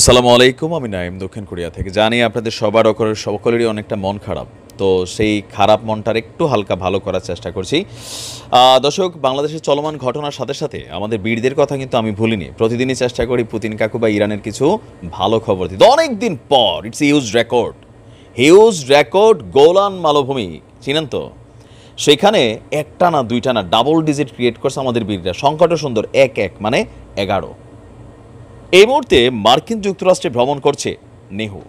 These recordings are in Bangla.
আসসালামু আলাইকুম আমি নাইম দক্ষিণ কোরিয়া থেকে জানি আপনাদের সবার ওখানে সকলেরই অনেকটা মন খারাপ তো সেই খারাপ মনটার একটু হালকা ভালো করার চেষ্টা করছি দর্শক বাংলাদেশের চলমান ঘটনার সাথে সাথে আমাদের বীরদের কথা কিন্তু আমি ভুলিনি প্রতিদিনই চেষ্টা করি পুতিন কাকু বা ইরানের কিছু ভালো খবর দিতে অনেক দিন পর it's huge record huge record Golan মালভূমি চিনেন তো সেখানে একটা না দুইটা না ডাবল ডিজিট ক্রিয়েট করছে আমাদের বীররা সংকটও সুন্দর এক এক মানে এগারো এই মুহূর্তে মার্কিন যুক্তরাষ্ট্রে ভ্রমণ করছে নেহু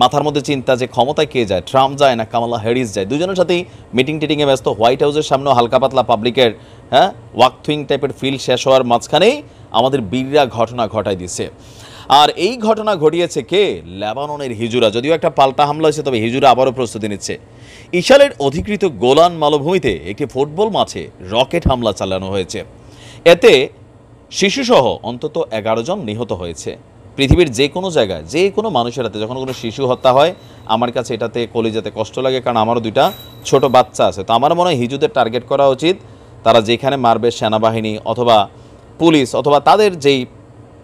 মাথার মধ্যে চিন্তা যে ক্ষমতায় কে যায় ট্রাম্প যায় না কামালা হ্যারিস যায় দুজনের সাথেই মিটিং টিটিংয়ে ব্যস্ত হোয়াইট হাউসের সামনেও হালকা পাতলা পাবলিকের হ্যাঁ ওয়াকথুইং টাইপের ফিল শেষ হওয়ার মাঝখানেই আমাদের বীররা ঘটনা ঘটায় দিচ্ছে আর এই ঘটনা ঘটিয়েছে কে লেবাননের হিজুরা যদিও একটা পাল্টা হামলা হয়েছে তবে হিজুরা আবারও প্রস্তুতি নিচ্ছে ইশালের অধিকৃত গোলান মালভূমিতে একটি ফুটবল মাঠে রকেট হামলা চালানো হয়েছে এতে শিশুসহ অন্তত এগারো জন নিহত হয়েছে পৃথিবীর যে কোনো জায়গায় যে কোনো মানুষের হাতে যখন কোনো শিশু হত্যা হয় আমার কাছে এটাতে কলিজাতে কষ্ট লাগে কারণ আমারও দুইটা ছোট বাচ্চা আছে তো আমার মনে হয় হিজুদের টার্গেট করা উচিত তারা যেখানে মারবে সেনাবাহিনী অথবা পুলিশ অথবা তাদের যেই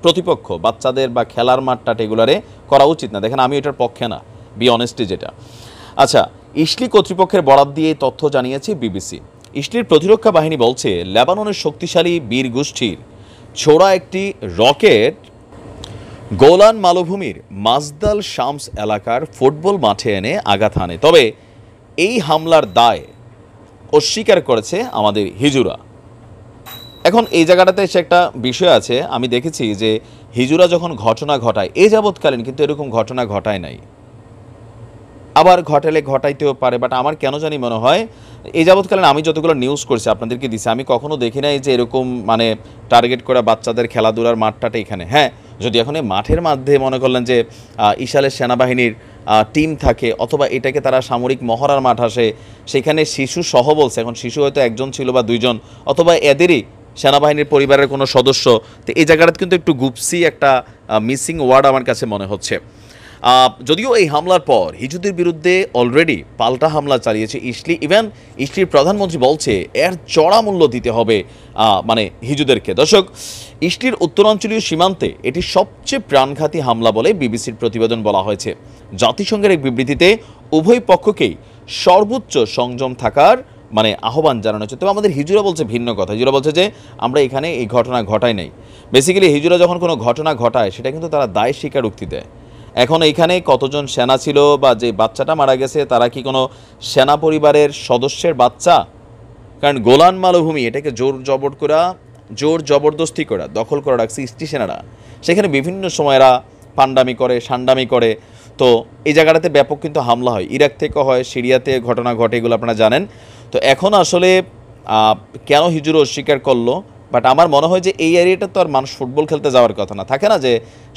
প্রতিপক্ষ বাচ্চাদের বা খেলার মাঠটা টেগুলারে করা উচিত না দেখেন আমি এটার পক্ষে না বি অনেস্টি যেটা আচ্ছা ইসলি কর্তৃপক্ষের বরাদ দিয়ে তথ্য জানিয়েছে বিবিসি ইসলির প্রতিরক্ষা বাহিনী বলছে লেবাননের শক্তিশালী বীর গোষ্ঠীর ছোড়া একটি রকেট গোলান মালভূমির মাজদাল শামস এলাকার ফুটবল মাঠে এনে আঘাত হানে তবে এই হামলার দায় অস্বীকার করেছে আমাদের হিজুরা এখন এই জায়গাটাতে এসে একটা বিষয় আছে আমি দেখেছি যে হিজুরা যখন ঘটনা ঘটায় এ যাবৎকালীন কিন্তু এরকম ঘটনা ঘটায় নাই আবার ঘটালে ঘটাইতেও পারে বাট আমার কেন জানি মনে হয় এই যাবৎকালীন আমি যতগুলো নিউজ করছি আপনাদেরকে দিছি আমি কখনো দেখি নাই যে এরকম মানে টার্গেট করা বাচ্চাদের খেলাধুলার মাঠটাটা এখানে হ্যাঁ যদি এখন এই মাঠের মাধ্যমে মনে করলেন যে ইশালের সেনাবাহিনীর টিম থাকে অথবা এটাকে তারা সামরিক মহড়ার মাঠ আসে সেখানে শিশু সহ বলছে এখন শিশু হয়তো একজন ছিল বা দুইজন অথবা এদেরই সেনাবাহিনীর পরিবারের কোনো সদস্য তো এই জায়গাটাতে কিন্তু একটু গুপসি একটা মিসিং ওয়ার্ড আমার কাছে মনে হচ্ছে যদিও এই হামলার পর হিজুদের বিরুদ্ধে অলরেডি পাল্টা হামলা চালিয়েছে ইসলি ইভেন ইসলির প্রধানমন্ত্রী বলছে এর চড়া মূল্য দিতে হবে মানে হিজুদেরকে দর্শক ইসলির উত্তরাঞ্চলীয় সীমান্তে এটি সবচেয়ে প্রাণঘাতী হামলা বলে বিবিসির প্রতিবেদন বলা হয়েছে জাতিসংঘের এক বিবৃতিতে উভয় পক্ষকেই সর্বোচ্চ সংযম থাকার মানে আহ্বান জানানো হচ্ছে তবে আমাদের হিজুরা বলছে ভিন্ন কথা হিজুরা বলছে যে আমরা এখানে এই ঘটনা ঘটাই নাই বেসিক্যালি হিজুরা যখন কোনো ঘটনা ঘটায় সেটা কিন্তু তারা দায় স্বীকার উক্তি দেয় এখন এখানে কতজন সেনা ছিল বা যে বাচ্চাটা মারা গেছে তারা কি কোনো সেনা পরিবারের সদস্যের বাচ্চা কারণ গোলান মালভূমি এটাকে জোর জবর করা জোর জবরদস্তি করা দখল করে রাখছে ইস্তি সেনারা সেখানে বিভিন্ন সময়েরা পান্ডামি করে সান্ডামি করে তো এই জায়গাটাতে ব্যাপক কিন্তু হামলা হয় ইরাক থেকে হয় সিরিয়াতে ঘটনা ঘটে এগুলো আপনারা জানেন তো এখন আসলে কেন হিজুর অস্বীকার করলো বাট আমার মনে হয় যে এই এরিয়াটা তো আর মানুষ ফুটবল খেলতে যাওয়ার কথা না থাকে না যে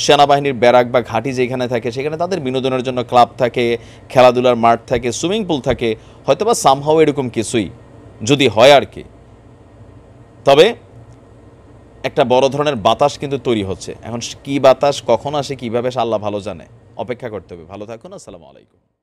সেনাবাহিনীর ব্যারাক বা ঘাঁটি যেখানে থাকে সেখানে তাদের বিনোদনের জন্য ক্লাব থাকে খেলাধুলার মাঠ থাকে সুইমিং পুল থাকে হয়তো বা সামহাও এরকম কিছুই যদি হয় আর কি তবে একটা বড় ধরনের বাতাস কিন্তু তৈরি হচ্ছে এখন কি বাতাস কখন আসে কীভাবে আল্লাহ ভালো জানে অপেক্ষা করতে হবে ভালো থাকুন আসসালামু আলাইকুম